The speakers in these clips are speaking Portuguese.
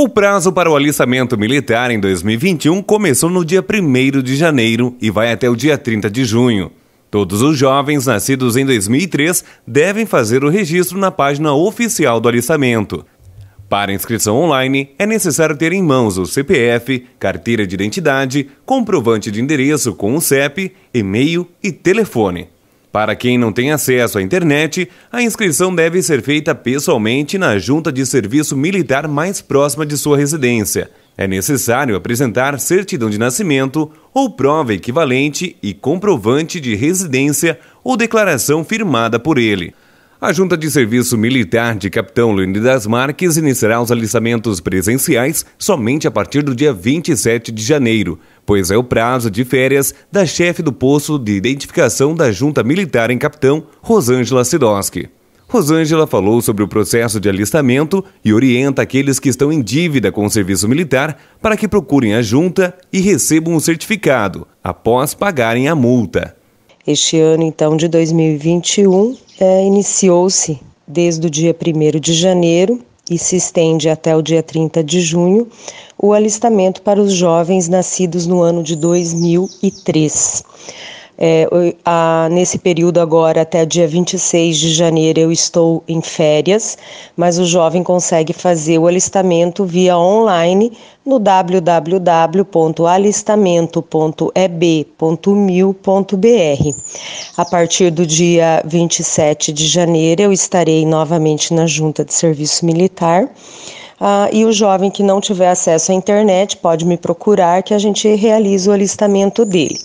O prazo para o alistamento militar em 2021 começou no dia 1 de janeiro e vai até o dia 30 de junho. Todos os jovens nascidos em 2003 devem fazer o registro na página oficial do alistamento. Para inscrição online, é necessário ter em mãos o CPF, carteira de identidade, comprovante de endereço com o CEP, e-mail e telefone. Para quem não tem acesso à internet, a inscrição deve ser feita pessoalmente na junta de serviço militar mais próxima de sua residência. É necessário apresentar certidão de nascimento ou prova equivalente e comprovante de residência ou declaração firmada por ele. A Junta de Serviço Militar de Capitão Leonidas Marques iniciará os alistamentos presenciais somente a partir do dia 27 de janeiro, pois é o prazo de férias da chefe do posto de identificação da Junta Militar em Capitão, Rosângela Sidoski. Rosângela falou sobre o processo de alistamento e orienta aqueles que estão em dívida com o serviço militar para que procurem a junta e recebam o certificado após pagarem a multa. Este ano, então, de 2021, é, iniciou-se desde o dia 1 de janeiro e se estende até o dia 30 de junho o alistamento para os jovens nascidos no ano de 2003. É, a, nesse período agora, até dia 26 de janeiro, eu estou em férias, mas o jovem consegue fazer o alistamento via online no www.alistamento.eb.mil.br. A partir do dia 27 de janeiro, eu estarei novamente na Junta de Serviço Militar. Ah, e o jovem que não tiver acesso à internet pode me procurar que a gente realize o alistamento dele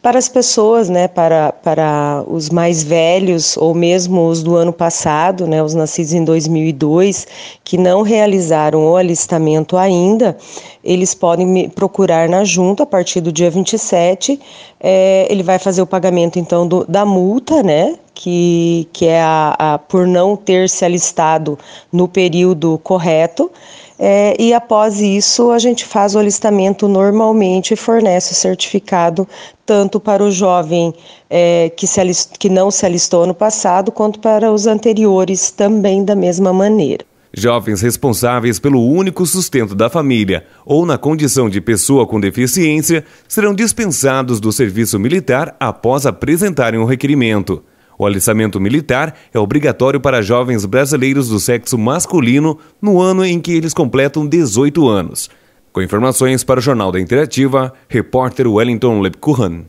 para as pessoas, né, para, para os mais velhos ou mesmo os do ano passado, né, os nascidos em 2002, que não realizaram o alistamento ainda, eles podem me procurar na junta a partir do dia 27. É, ele vai fazer o pagamento então do, da multa, né, que, que é a, a, por não ter se alistado no período correto. É, e após isso, a gente faz o alistamento normalmente e fornece o certificado tanto para o jovem é, que, se alist, que não se alistou no passado, quanto para os anteriores também da mesma maneira. Jovens responsáveis pelo único sustento da família ou na condição de pessoa com deficiência serão dispensados do serviço militar após apresentarem o requerimento. O alistamento militar é obrigatório para jovens brasileiros do sexo masculino no ano em que eles completam 18 anos. Com informações para o Jornal da Interativa, repórter Wellington Lepkuhan.